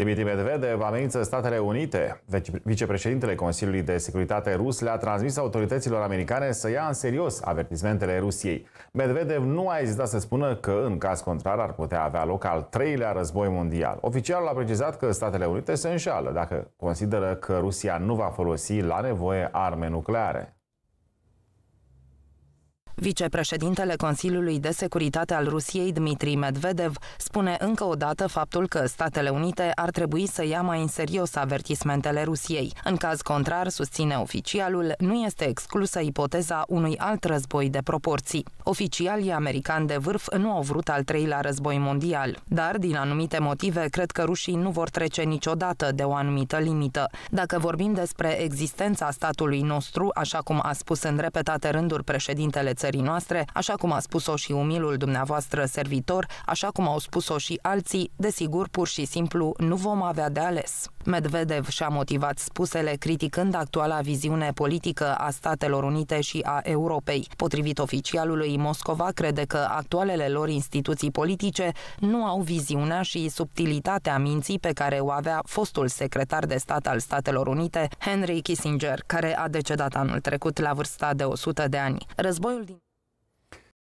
Dimitri Medvedev amenință Statele Unite. Vicepreședintele Consiliului de Securitate rus le-a transmis autorităților americane să ia în serios avertismentele Rusiei. Medvedev nu a ezitat să spună că, în caz contrar, ar putea avea loc al treilea război mondial. Oficialul a precizat că Statele Unite se înșală dacă consideră că Rusia nu va folosi la nevoie arme nucleare. Vicepreședintele Consiliului de Securitate al Rusiei, Dmitri Medvedev, spune încă o dată faptul că Statele Unite ar trebui să ia mai în serios avertismentele Rusiei. În caz contrar, susține oficialul, nu este exclusă ipoteza unui alt război de proporții. Oficialii americani de vârf nu au vrut al treilea război mondial, dar, din anumite motive, cred că rușii nu vor trece niciodată de o anumită limită. Dacă vorbim despre existența statului nostru, așa cum a spus în repetate rânduri președintele țării, țării noastre, așa cum a spus-o și umilul dumneavoastră servitor, așa cum au spus-o și alții, desigur, pur și simplu, nu vom avea de ales. Medvedev și-a motivat spusele criticând actuala viziune politică a Statelor Unite și a Europei. Potrivit oficialului, Moscova crede că actualele lor instituții politice nu au viziunea și subtilitatea minții pe care o avea fostul secretar de stat al Statelor Unite, Henry Kissinger, care a decedat anul trecut la vârsta de 100 de ani. Războiul din